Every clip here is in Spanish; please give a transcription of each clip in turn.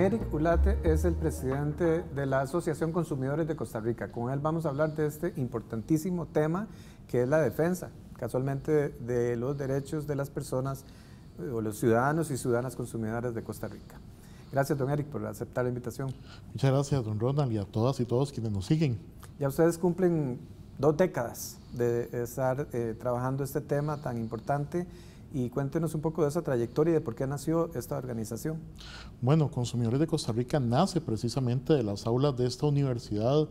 Eric Ulate es el presidente de la Asociación Consumidores de Costa Rica. Con él vamos a hablar de este importantísimo tema que es la defensa, casualmente, de los derechos de las personas eh, o los ciudadanos y ciudadanas consumidores de Costa Rica. Gracias, don Eric, por aceptar la invitación. Muchas gracias, don Ronald, y a todas y todos quienes nos siguen. Ya ustedes cumplen dos décadas de estar eh, trabajando este tema tan importante y cuéntenos un poco de esa trayectoria y de por qué nació esta organización. Bueno, Consumidores de Costa Rica nace precisamente de las aulas de esta universidad,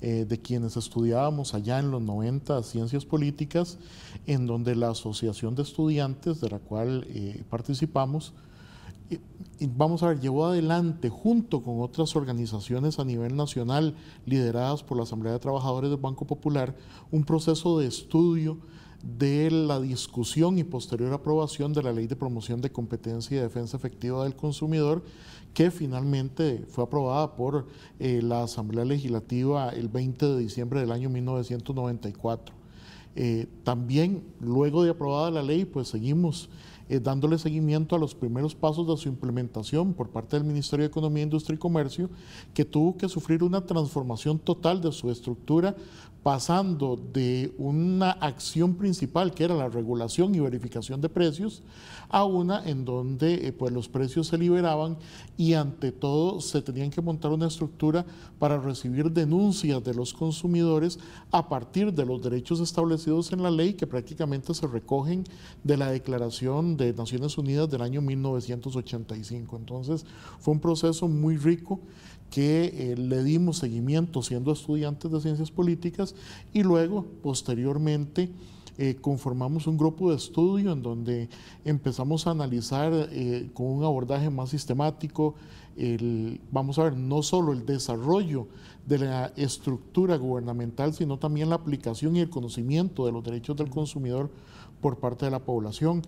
eh, de quienes estudiábamos allá en los 90 ciencias políticas, en donde la asociación de estudiantes de la cual eh, participamos, vamos a ver, llevó adelante junto con otras organizaciones a nivel nacional lideradas por la Asamblea de Trabajadores del Banco Popular un proceso de estudio de la discusión y posterior aprobación de la Ley de Promoción de Competencia y Defensa Efectiva del Consumidor, que finalmente fue aprobada por eh, la Asamblea Legislativa el 20 de diciembre del año 1994. Eh, también, luego de aprobada la ley, pues seguimos eh, dándole seguimiento a los primeros pasos de su implementación por parte del Ministerio de Economía, Industria y Comercio, que tuvo que sufrir una transformación total de su estructura pasando de una acción principal que era la regulación y verificación de precios a una en donde eh, pues los precios se liberaban y ante todo se tenían que montar una estructura para recibir denuncias de los consumidores a partir de los derechos establecidos en la ley que prácticamente se recogen de la Declaración de Naciones Unidas del año 1985. Entonces fue un proceso muy rico que eh, le dimos seguimiento siendo estudiantes de ciencias políticas y luego, posteriormente, eh, conformamos un grupo de estudio en donde empezamos a analizar eh, con un abordaje más sistemático, vamos a ver, no solo el desarrollo de la estructura gubernamental, sino también la aplicación y el conocimiento de los derechos del consumidor por parte de la población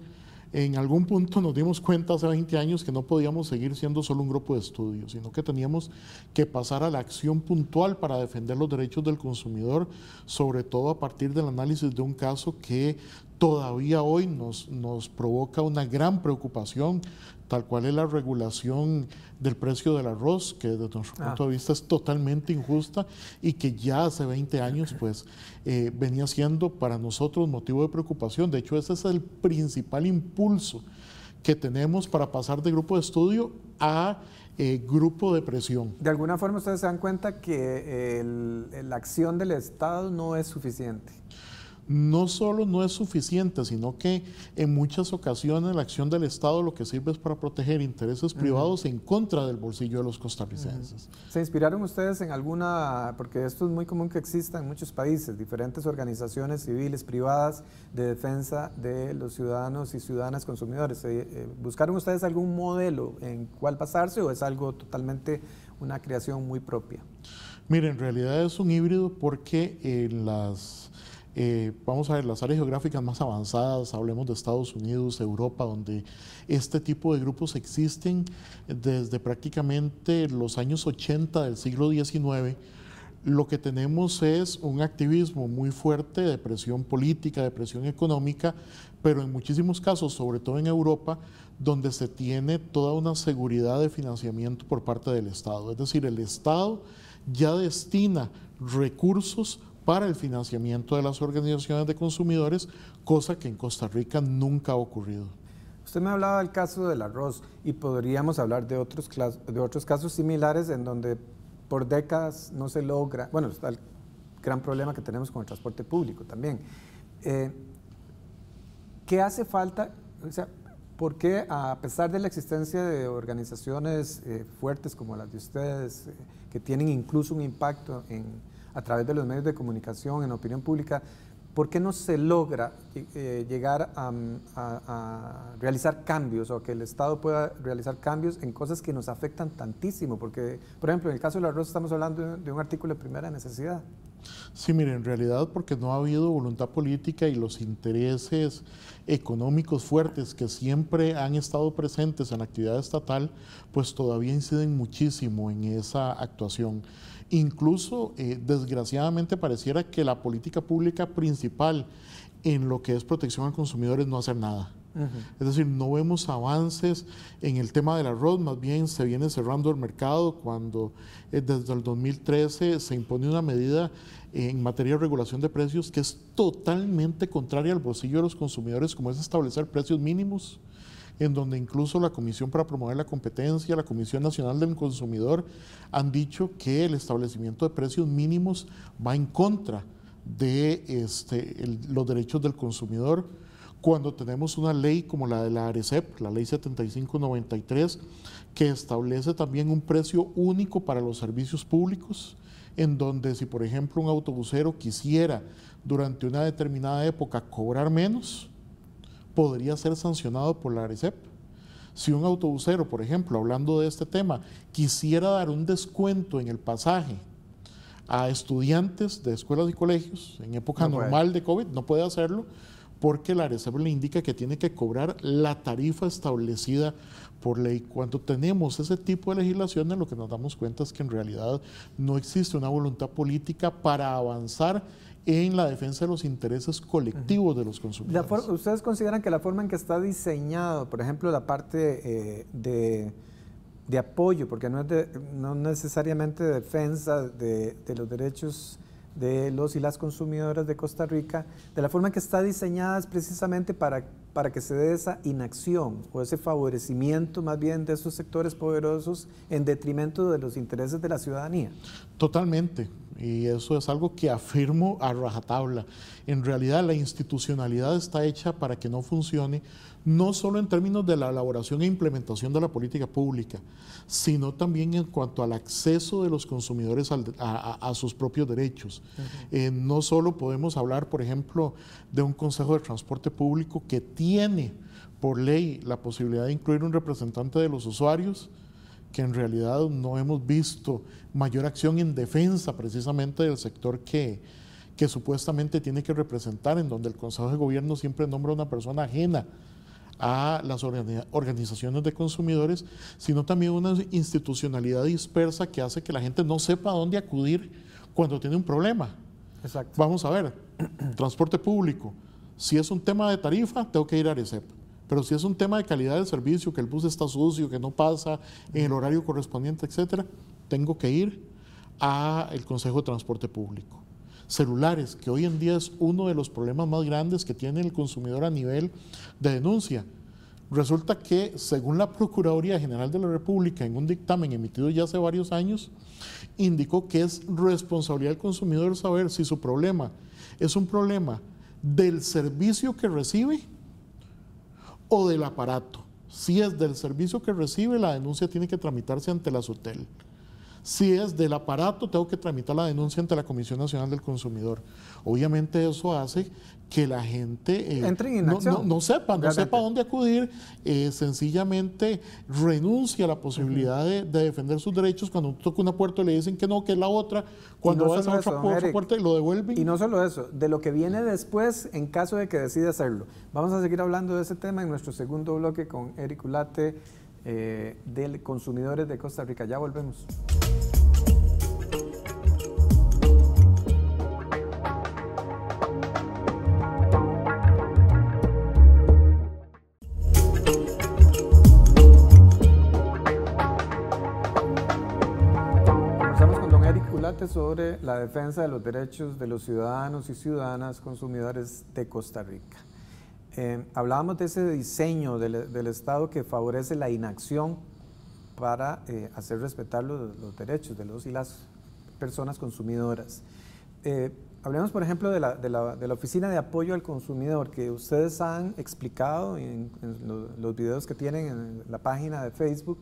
en algún punto nos dimos cuenta hace 20 años que no podíamos seguir siendo solo un grupo de estudios, sino que teníamos que pasar a la acción puntual para defender los derechos del consumidor, sobre todo a partir del análisis de un caso que todavía hoy nos provoca una gran preocupación, tal cual es la regulación del precio del arroz, que desde nuestro ah. punto de vista es totalmente injusta y que ya hace 20 años pues eh, venía siendo para nosotros motivo de preocupación. De hecho, ese es el principal impulso que tenemos para pasar de grupo de estudio a eh, grupo de presión. De alguna forma ustedes se dan cuenta que la acción del Estado no es suficiente no solo no es suficiente, sino que en muchas ocasiones la acción del Estado lo que sirve es para proteger intereses privados en contra del bolsillo de los costarricenses. ¿Se inspiraron ustedes en alguna, porque esto es muy común que exista en muchos países, diferentes organizaciones civiles, privadas, de defensa de los ciudadanos y ciudadanas consumidores? Eh, ¿Buscaron ustedes algún modelo en cuál pasarse o es algo totalmente una creación muy propia? Mire, en realidad es un híbrido porque en las eh, vamos a ver, las áreas geográficas más avanzadas, hablemos de Estados Unidos, Europa, donde este tipo de grupos existen desde prácticamente los años 80 del siglo XIX, lo que tenemos es un activismo muy fuerte de presión política, de presión económica, pero en muchísimos casos, sobre todo en Europa, donde se tiene toda una seguridad de financiamiento por parte del Estado. Es decir, el Estado ya destina recursos para el financiamiento de las organizaciones de consumidores, cosa que en Costa Rica nunca ha ocurrido. Usted me hablaba del caso del arroz y podríamos hablar de otros, de otros casos similares en donde por décadas no se logra, bueno, está el gran problema que tenemos con el transporte público también. Eh, ¿Qué hace falta? O sea, ¿por qué a pesar de la existencia de organizaciones eh, fuertes como las de ustedes, eh, que tienen incluso un impacto en, a través de los medios de comunicación, en opinión pública, ¿por qué no se logra eh, llegar a, realizar cambios o que el Estado pueda realizar cambios en cosas que nos afectan tantísimo? Porque, por ejemplo, en el caso del arroz estamos hablando de un artículo de primera necesidad. Sí, mire, en realidad porque no ha habido voluntad política y los intereses económicos fuertes que siempre han estado presentes en la actividad estatal, pues todavía inciden muchísimo en esa actuación. Incluso, eh, desgraciadamente, pareciera que la política pública principal en lo que es protección al consumidor no hacer nada. Es decir, no vemos avances en el tema del arroz, más bien se viene cerrando el mercado cuando eh, desde el 2013 se impone una medida eh, en materia de regulación de precios que es totalmente contraria al bolsillo de los consumidores, como es establecer precios mínimos en donde incluso la Comisión para Promover la Competencia, la Comisión Nacional del Consumidor han dicho que el establecimiento de precios mínimos va en contra de este, los derechos del consumidor cuando tenemos una ley como la de la ARECEP, la ley 7593, que establece también un precio único para los servicios públicos, en donde si por ejemplo un autobusero quisiera durante una determinada época cobrar menos, podría ser sancionado por la ARECEP. Si un autobusero, por ejemplo, hablando de este tema, quisiera dar un descuento en el pasaje a estudiantes de escuelas y colegios en época normal de COVID, no puede hacerlo porque la ARECEP le indica que tiene que cobrar la tarifa establecida por ley. Cuando tenemos ese tipo de legislaciones, lo que nos damos cuenta es que en realidad no existe una voluntad política para avanzar en la defensa de los intereses colectivos de los consumidores. ¿Ustedes consideran que la forma en que está diseñado, por ejemplo, la parte eh, de, apoyo, porque no es no necesariamente defensa de, de los derechos de los y las consumidoras de Costa Rica, de la forma que está diseñada es precisamente para, para que se dé esa inacción o ese favorecimiento más bien de esos sectores poderosos en detrimento de los intereses de la ciudadanía. Totalmente, y eso es algo que afirmo a rajatabla. En realidad la institucionalidad está hecha para que no funcione no solo en términos de la elaboración e implementación de la política pública, sino también en cuanto al acceso de los consumidores a, sus propios derechos. Eh, no solo podemos hablar, por ejemplo, de un Consejo de Transporte Público que tiene por ley la posibilidad de incluir un representante de los usuarios, que en realidad no hemos visto mayor acción en defensa precisamente del sector que, que supuestamente tiene que representar, en donde el Consejo de Gobierno siempre nombra a una persona ajena a las organizaciones de consumidores, sino también una institucionalidad dispersa que hace que la gente no sepa dónde acudir cuando tiene un problema. Vamos a ver, transporte público. Si es un tema de tarifa, tengo que ir a Arecep. Pero si es un tema de calidad del servicio, que el bus está sucio, que no pasa en el horario correspondiente, etcétera, tengo que ir al Consejo de Transporte Público celulares, que hoy en día es uno de los problemas más grandes que tiene el consumidor a nivel de denuncia. Resulta que, según la Procuraduría General de la República, en un dictamen emitido ya hace varios años, indicó que es responsabilidad del consumidor saber si su problema es un problema del servicio que recibe o del aparato. Si es del servicio que recibe, la denuncia tiene que tramitarse ante la SUTEL. Si es del aparato, tengo que tramitar la denuncia ante la Comisión Nacional del Consumidor. Obviamente eso hace que la gente eh, no, no, sepa, dónde acudir, eh, sencillamente renuncia a la posibilidad de, defender sus derechos. Cuando toca una puerta y le dicen que no, que es la otra. Cuando va a a otra, puerta, y lo devuelven. Y no solo eso, de lo que viene después en caso de que decida hacerlo. Vamos a seguir hablando de ese tema en nuestro segundo bloque con Eric Ulate eh, de consumidores de Costa Rica. Ya volvemos. Comenzamos con Don Eric sobre la defensa de los derechos de los ciudadanos y ciudadanas consumidores de Costa Rica. Eh, hablábamos de ese diseño del, Estado que favorece la inacción para eh, hacer respetar los, derechos de los y las personas consumidoras. Eh, hablemos, por ejemplo, de la, Oficina de Apoyo al Consumidor, que ustedes han explicado en los videos que tienen en la página de Facebook,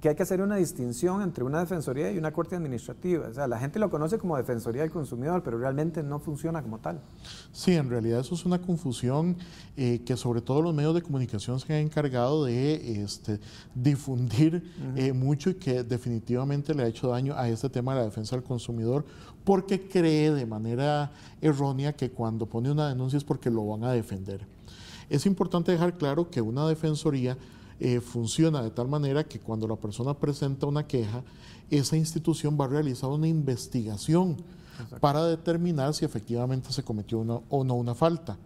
que hay que hacer una distinción entre una defensoría y una corte administrativa. O sea, la gente lo conoce como defensoría del consumidor, pero realmente no funciona como tal. Sí, en realidad eso es una confusión eh, que sobre todo los medios de comunicación se han encargado de este, difundir eh, mucho y que definitivamente le ha hecho daño a este tema de la defensa del consumidor porque cree de manera errónea que cuando pone una denuncia es porque lo van a defender. Es importante dejar claro que una defensoría eh, funciona de tal manera que cuando la persona presenta una queja, esa institución va a realizar una investigación para determinar si efectivamente se cometió una, o no una falta.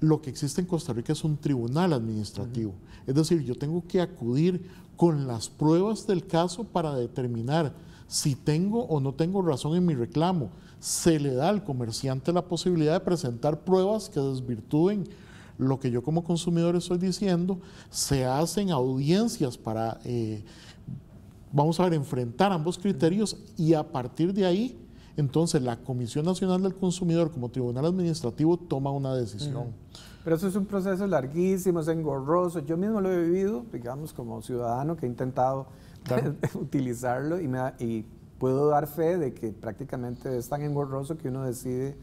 Lo que existe en Costa Rica es un tribunal administrativo. Es decir, yo tengo que acudir con las pruebas del caso para determinar si tengo o no tengo razón en mi reclamo. Se le da al comerciante la posibilidad de presentar pruebas que desvirtúen lo que yo como consumidor estoy diciendo, se hacen audiencias para, eh, vamos a ver, enfrentar ambos criterios y a partir de ahí, entonces la Comisión Nacional del Consumidor como tribunal administrativo toma una decisión. Mm. Pero eso es un proceso larguísimo, es engorroso. Yo mismo lo he vivido, digamos, como ciudadano que he intentado utilizarlo y, me, y puedo dar fe de que prácticamente es tan engorroso que uno decide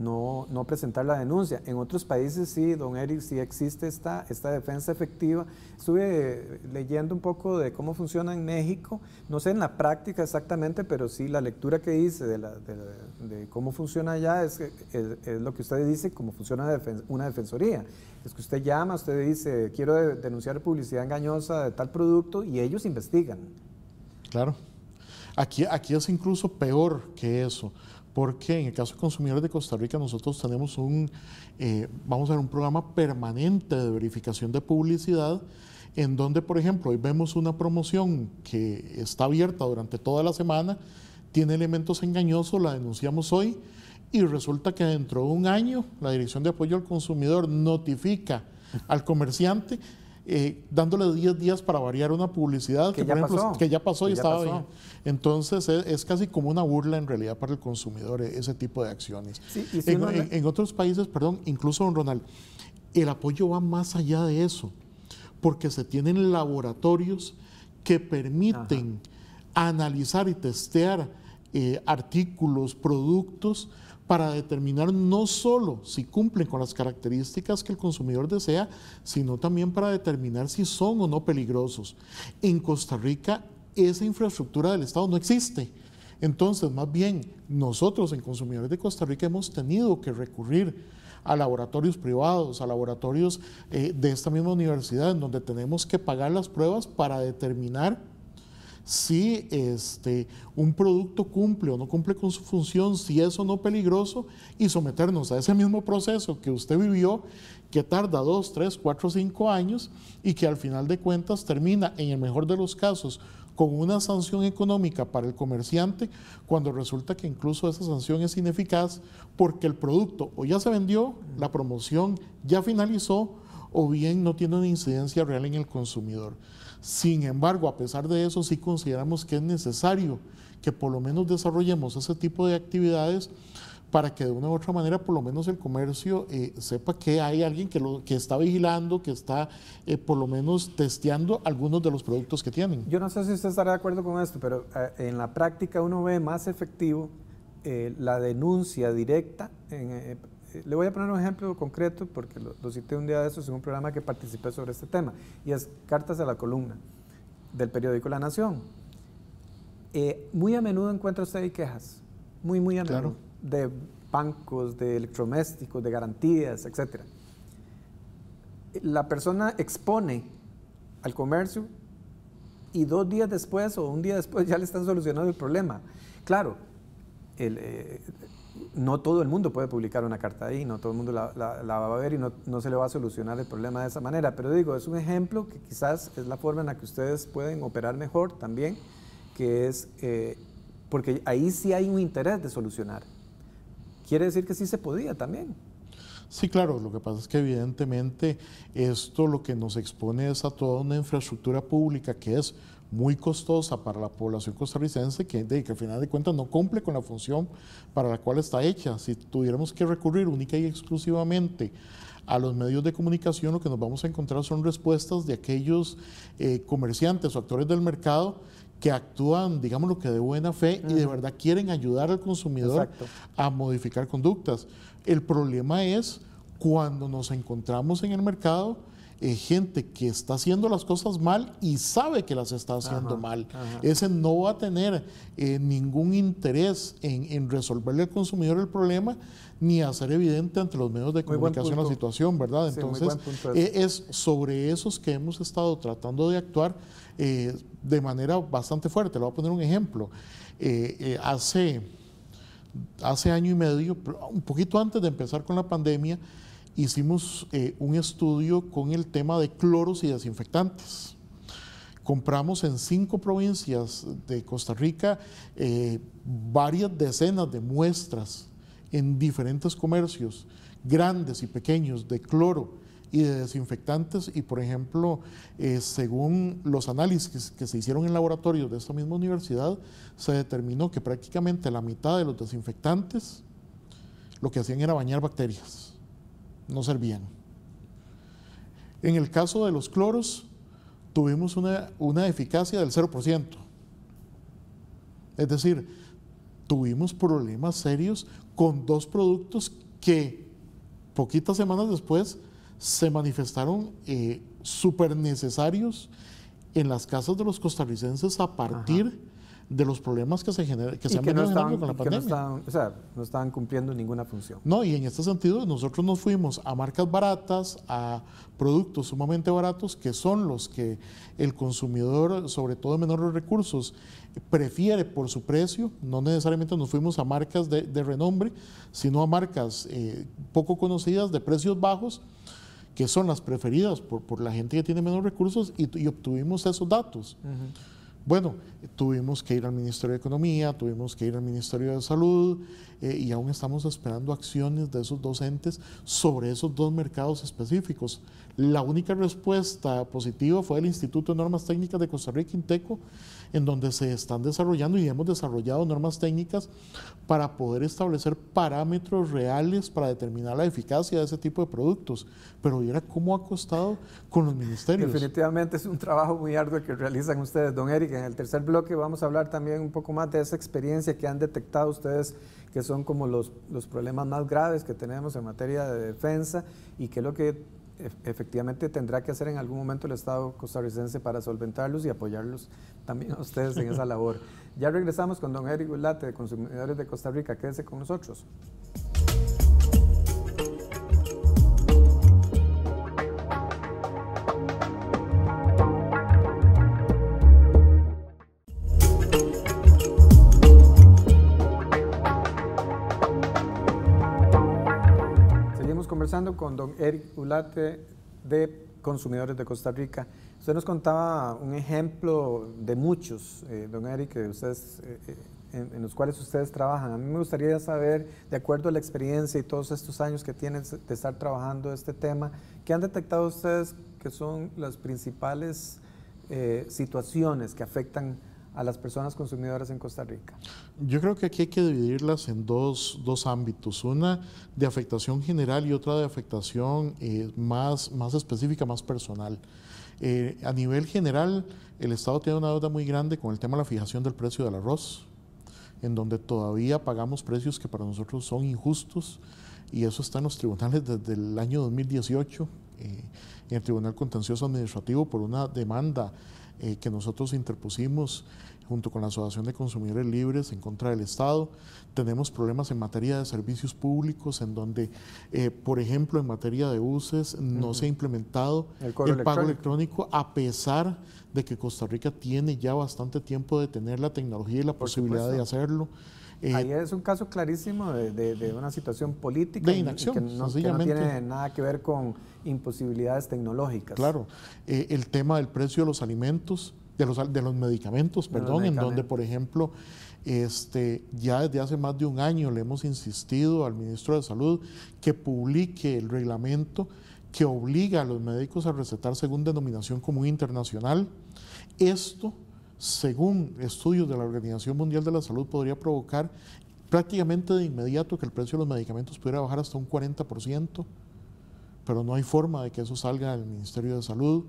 no, presentar la denuncia. En otros países sí, don Eric, sí existe esta, esta defensa efectiva. Estuve eh, leyendo un poco de cómo funciona en México, no sé en la práctica exactamente, pero sí la lectura que hice de, de, cómo funciona allá es, lo que usted dice, cómo funciona una, defensoría. Es que usted llama, usted dice, quiero denunciar publicidad engañosa de tal producto y ellos investigan. Claro. Aquí, aquí es incluso peor que eso, porque en el caso de consumidores de Costa Rica nosotros tenemos un, eh, vamos a un programa permanente de verificación de publicidad en donde, por ejemplo, hoy vemos una promoción que está abierta durante toda la semana, tiene elementos engañosos, la denunciamos hoy, y resulta que dentro de un año la Dirección de Apoyo al Consumidor notifica al comerciante eh, dándole 10 días para variar una publicidad que, ya, pasó? que ya pasó y estaba bien. Entonces es, casi como una burla en realidad para el consumidor e, ese tipo de acciones. en, otros países, perdón, incluso don Ronald, el apoyo va más allá de eso, porque se tienen laboratorios que permiten analizar y testear eh, artículos, productos, para determinar no solo si cumplen con las características que el consumidor desea, sino también para determinar si son o no peligrosos. En Costa Rica esa infraestructura del Estado no existe. Entonces, más bien, nosotros en Consumidores de Costa Rica hemos tenido que recurrir a laboratorios privados, a laboratorios eh, de esta misma universidad, en donde tenemos que pagar las pruebas para determinar si este, un producto cumple o no cumple con su función, si es o no peligroso, y someternos a ese mismo proceso que usted vivió, que tarda dos, tres, cuatro, cinco años y que al final de cuentas termina, en el mejor de los casos, con una sanción económica para el comerciante, cuando resulta que incluso esa sanción es ineficaz porque el producto o ya se vendió, la promoción ya finalizó o bien no tiene una incidencia real en el consumidor. Sin embargo, a pesar de eso, sí consideramos que es necesario que por lo menos desarrollemos ese tipo de actividades para que de una u otra manera por lo menos el comercio eh, sepa que hay alguien que, lo, que está vigilando, que está eh, por lo menos testeando algunos de los productos que tienen. Yo no sé si usted estará de acuerdo con esto, pero eh, en la práctica uno ve más efectivo la denuncia directa en, le voy a poner un ejemplo concreto porque lo, cité un día de eso en un programa que participé sobre este tema, y es Cartas a la Columna del periódico La Nación. Eh, muy a menudo encuentra usted quejas, muy, muy a menudo, de bancos, de electrodomésticos, de garantías, etc. La persona expone al comercio y dos días después o un día después ya le están solucionando el problema. Claro, el, eh, no todo el mundo puede publicar una carta ahí, no todo el mundo la, va a ver y no, se le va a solucionar el problema de esa manera. Pero digo, es un ejemplo que quizás es la forma en la que ustedes pueden operar mejor también, que es eh, porque ahí sí hay un interés de solucionar. Quiere decir que sí se podía también. Sí, claro, lo que pasa es que evidentemente esto lo que nos expone es a toda una infraestructura pública que es muy costosa para la población costarricense que, de, que al final de cuentas no cumple con la función para la cual está hecha. Si tuviéramos que recurrir única y exclusivamente a los medios de comunicación, lo que nos vamos a encontrar son respuestas de aquellos eh, comerciantes o actores del mercado que actúan, digamos lo que de buena fe y de verdad quieren ayudar al consumidor a modificar conductas. El problema es cuando nos encontramos en el mercado eh, gente que está haciendo las cosas mal y sabe que las está haciendo mal. Ese no va a tener eh, ningún interés en, resolverle al consumidor el problema ni hacer evidente ante los medios de comunicación la situación, ¿verdad? Entonces, eh, es sobre esos que hemos estado tratando de actuar de manera bastante fuerte. Le voy a poner un ejemplo. hace, hace año y medio, un poquito antes de empezar con la pandemia, hicimos eh, un estudio con el tema de cloros y desinfectantes. Compramos en cinco provincias de Costa Rica eh, varias decenas de muestras en diferentes comercios, grandes y pequeños, de cloro y de desinfectantes y por ejemplo, eh, según los análisis que se hicieron en laboratorios de esta misma universidad, se determinó que prácticamente la mitad de los desinfectantes lo que hacían era bañar bacterias no servían. En el caso de los cloros, tuvimos una, eficacia del 0%. Es decir, tuvimos problemas serios con dos productos que poquitas semanas después se manifestaron eh, súper necesarios en las casas de los costarricenses a partir de de los problemas que se, genera, que se han generado no estaban, con la pandemia. No no estaban cumpliendo ninguna función. No, y en este sentido nosotros nos fuimos a marcas baratas, a productos sumamente baratos, que son los que el consumidor, sobre todo de menores recursos, prefiere por su precio. No necesariamente nos fuimos a marcas de, renombre, sino a marcas eh, poco conocidas, de precios bajos que son las preferidas por, por la gente que tiene menos recursos y, obtuvimos esos datos. Bueno, tuvimos que ir al Ministerio de Economía, tuvimos que ir al Ministerio de Salud eh, y aún estamos esperando acciones de esos dos entes sobre esos dos mercados específicos. La única respuesta positiva fue el Instituto de Normas Técnicas de Costa Rica, Inteco, en donde se están desarrollando y hemos desarrollado normas técnicas para poder establecer parámetros reales para determinar la eficacia de ese tipo de productos. Pero mira cómo ha costado con los ministerios. Definitivamente es un trabajo muy arduo que realizan ustedes, don Eric. En el tercer bloque vamos a hablar también un poco más de esa experiencia que han detectado ustedes que son como los, los problemas más graves que tenemos en materia de defensa y que es lo que efectivamente tendrá que hacer en algún momento el Estado costarricense para solventarlos y apoyarlos también a ustedes en esa labor. Ya regresamos con don Eric Latte de Consumidores de Costa Rica. Quédense con nosotros. con don Eric Ulate de Consumidores de Costa Rica. Usted nos contaba un ejemplo de muchos, eh, don Eric, que ustedes, eh, eh, en, los cuales ustedes trabajan. A mí me gustaría saber, de acuerdo a la experiencia y todos estos años que tienen de estar trabajando este tema, ¿qué han detectado ustedes que son las principales situaciones que afectan a las personas consumidoras en Costa Rica? Yo creo que aquí hay que dividirlas en dos, dos ámbitos, una de afectación general y otra de afectación eh, más, más específica, más personal. Eh, a nivel general, el Estado tiene una deuda muy grande con el tema de la fijación del precio del arroz, en donde todavía pagamos precios que para nosotros son injustos, y eso está en los tribunales desde el año 2018, eh, en el Tribunal Contencioso Administrativo, por una demanda que nosotros interpusimos junto con la Asociación de Consumidores Libres en contra del Estado. Tenemos problemas en materia de servicios públicos, en donde, eh, por ejemplo, en materia de buses no se ha implementado el, pago electrónico. a pesar de que Costa Rica tiene ya bastante tiempo de tener la tecnología y la posibilidad de hacerlo. Eh, Ahí es un caso clarísimo de, una situación política de inacción, que, no, tiene nada que ver con imposibilidades tecnológicas. Claro, eh, el tema del precio de los alimentos, de los, medicamentos, perdón, en donde, por ejemplo, este, ya desde hace más de un año le hemos insistido al ministro de Salud que publique el reglamento que obliga a los médicos a recetar según denominación común internacional. Esto, según estudios de la Organización Mundial de la Salud, podría provocar prácticamente de inmediato que el precio de los medicamentos pudiera bajar hasta un 40%, pero no hay forma de que eso salga del Ministerio de Salud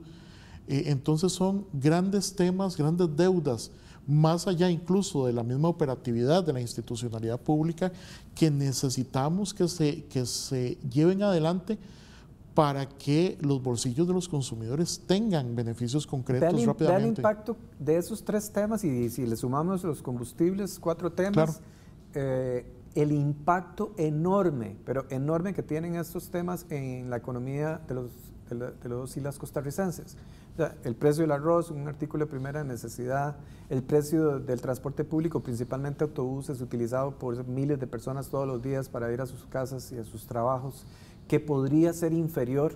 eh, entonces son grandes temas, grandes deudas, más allá incluso de la misma operatividad de la institucionalidad pública, que necesitamos que se, que se lleven adelante para que los bolsillos de los consumidores tengan beneficios concretos rápidamente. el impacto de esos tres temas y si le sumamos los combustibles, cuatro temas, eh, el impacto enorme, pero enorme que tienen estos temas en la economía de los, de, los y costarricenses el precio del arroz, un artículo de primera necesidad, el precio del transporte público, principalmente autobuses, utilizado por miles de personas todos los días para ir a sus casas y a sus trabajos, que podría ser inferior,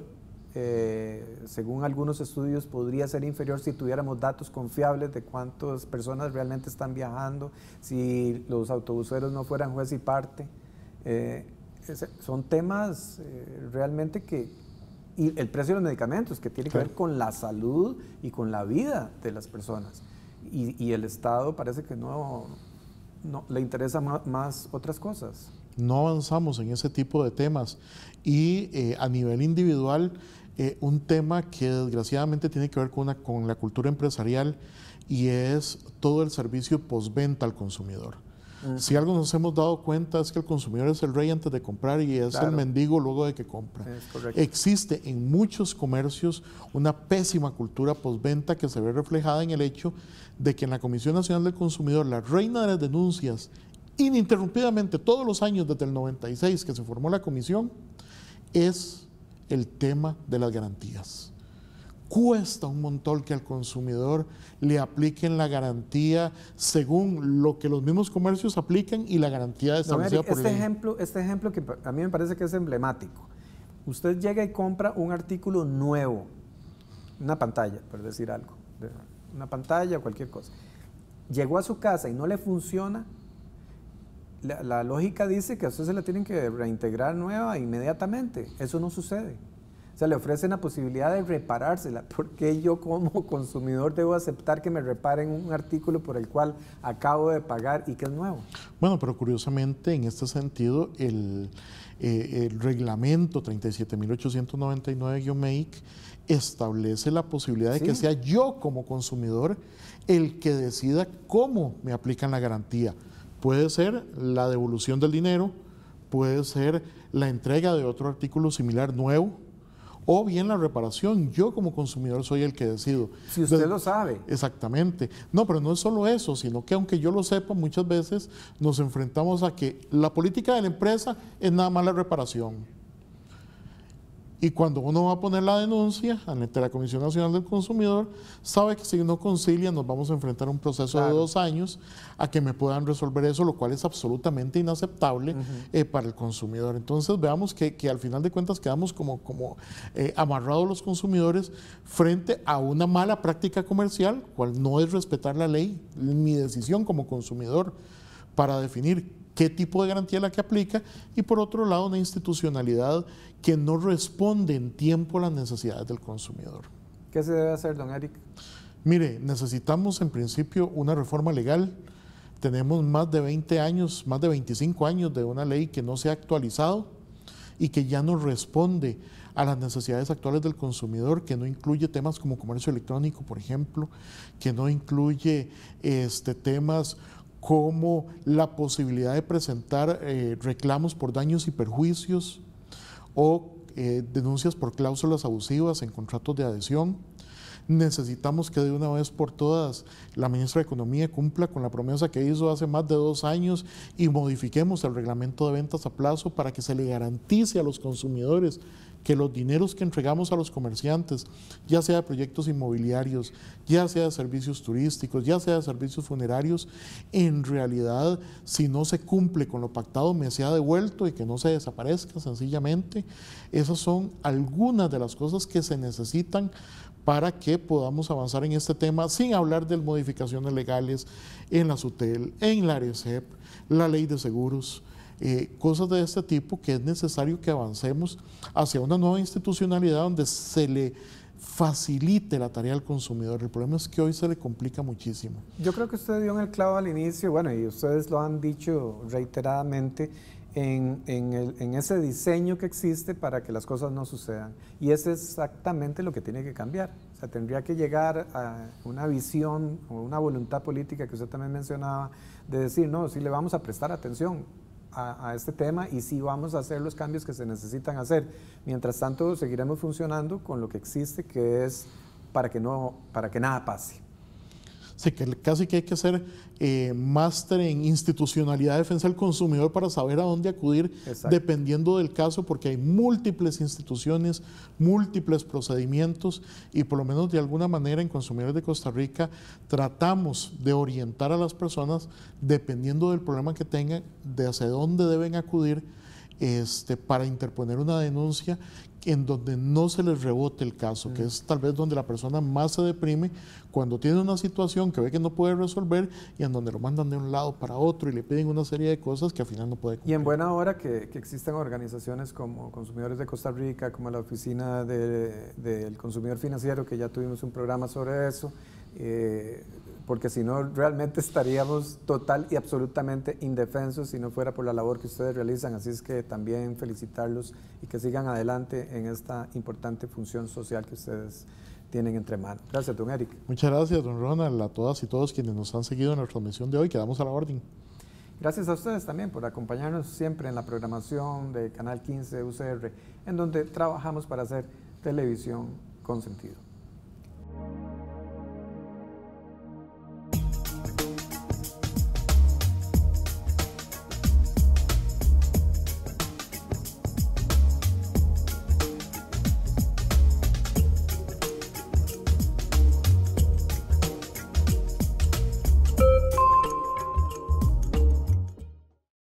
eh, según algunos estudios, podría ser inferior si tuviéramos datos confiables de cuántas personas realmente están viajando, si los autobuseros no fueran juez y parte. Eh, son temas eh, realmente que, y el precio de los medicamentos, que tiene que ver con la salud y con la vida de las personas. Y, el Estado parece que no, no le interesa más otras cosas. No avanzamos en ese tipo de temas. Y eh, a nivel individual, eh, un tema que desgraciadamente tiene que ver con, una, con la cultura empresarial y es todo el servicio postventa al consumidor. Si algo nos hemos dado cuenta es que el consumidor es el rey antes de comprar y es el mendigo luego de que compra. Existe en muchos comercios una pésima cultura postventa que se ve reflejada en el hecho de que en la Comisión Nacional del Consumidor, la reina de las denuncias, ininterrumpidamente todos los años desde el 96 que se formó la comisión, es el tema de las garantías cuesta un montón que al consumidor le apliquen la garantía según lo que los mismos comercios aplican y la garantía establecida Eric, por este Ejemplo, este ejemplo que a mí me parece que es emblemático. Usted llega y compra un artículo nuevo, una pantalla, por decir algo, una pantalla cualquier cosa. Llegó a su casa y no le funciona, la, la lógica dice que a usted se la tienen que reintegrar nueva inmediatamente. Eso no sucede. O sea, le ofrecen la posibilidad de reparársela. ¿Por qué yo como consumidor debo aceptar que me reparen un artículo por el cual acabo de pagar y que es nuevo? Bueno, pero curiosamente en este sentido el, eh, reglamento 37.899-MEIC establece la posibilidad de que sea yo como consumidor el que decida cómo me aplican la garantía. Puede ser la devolución del dinero, puede ser la entrega de otro artículo similar nuevo, o bien la reparación. Yo como consumidor soy el que decido. Si usted lo sabe. Exactamente. No, pero no es solo eso, sino que aunque yo lo sepa, muchas veces nos enfrentamos a que la política de la empresa es nada más la reparación. Y cuando uno va a poner la denuncia ante la Comisión Nacional del Consumidor, sabe que si no concilia nos vamos a enfrentar a un proceso de dos años a que me puedan resolver eso, lo cual es absolutamente inaceptable eh, para el consumidor. Entonces veamos que, al final de cuentas quedamos como, eh, amarrados los consumidores frente a una mala práctica comercial, cual no es respetar la ley, mi decisión como consumidor para definir qué tipo de garantía es la que aplica y por otro lado una institucionalidad que no responde en tiempo a las necesidades del consumidor. ¿Qué se debe hacer, don Eric? Mire, necesitamos en principio una reforma legal. Tenemos más de 20 años, más de 25 años de una ley que no se ha actualizado y que ya no responde a las necesidades actuales del consumidor, que no incluye temas como comercio electrónico, por ejemplo, que no incluye este, temas como la posibilidad de presentar eh, reclamos por daños y perjuicios o eh, denuncias por cláusulas abusivas en contratos de adhesión. Necesitamos que de una vez por todas la ministra de Economía cumpla con la promesa que hizo hace más de dos años y modifiquemos el reglamento de ventas a plazo para que se le garantice a los consumidores que los dineros que entregamos a los comerciantes, ya sea de proyectos inmobiliarios, ya sea de servicios turísticos, ya sea de servicios funerarios, en realidad, si no se cumple con lo pactado, me sea devuelto y que no se desaparezca sencillamente. Esas son algunas de las cosas que se necesitan para que podamos avanzar en este tema sin hablar de modificaciones legales en la SUTEL, en la ARECEP, la ley de seguros, eh, cosas de este tipo que es necesario que avancemos hacia una nueva institucionalidad donde se le facilite la tarea al consumidor. El problema es que hoy se le complica muchísimo. Yo creo que usted dio en el clavo al inicio, bueno, y ustedes lo han dicho reiteradamente, en, ese diseño que existe para que las cosas no sucedan. Y es exactamente lo que tiene que cambiar. O sea, tendría que llegar a una visión o una voluntad política que usted también mencionaba de decir, no, si le vamos a prestar atención, a, este tema y si vamos a hacer los cambios que se necesitan hacer. Mientras tanto, seguiremos funcionando con lo que existe, que es para que, no, para que nada pase. Así que casi que hay que hacer eh, máster en institucionalidad de defensa del consumidor para saber a dónde acudir dependiendo del caso, porque hay múltiples instituciones, múltiples procedimientos y por lo menos de alguna manera en Consumidores de Costa Rica tratamos de orientar a las personas dependiendo del problema que tengan, de hacia dónde deben acudir. Este, para interponer una denuncia en donde no se les rebote el caso, que mm. es tal vez donde la persona más se deprime cuando tiene una situación que ve que no puede resolver y en donde lo mandan de un lado para otro y le piden una serie de cosas que al final no puede cumplir. Y en buena hora que, que existan organizaciones como Consumidores de Costa Rica, como la Oficina del Consumidor Financiero, que ya tuvimos un programa sobre eso, eh, porque si no realmente estaríamos total y absolutamente indefensos si no fuera por la labor que ustedes realizan. Así es que también felicitarlos y que sigan adelante en esta importante función social que ustedes tienen entre manos. Gracias, don Eric. Muchas gracias, don Ronald, a todas y todos quienes nos han seguido en nuestra misión de hoy. Quedamos a la orden. Gracias a ustedes también por acompañarnos siempre en la programación de Canal 15 UCR, en donde trabajamos para hacer televisión con sentido.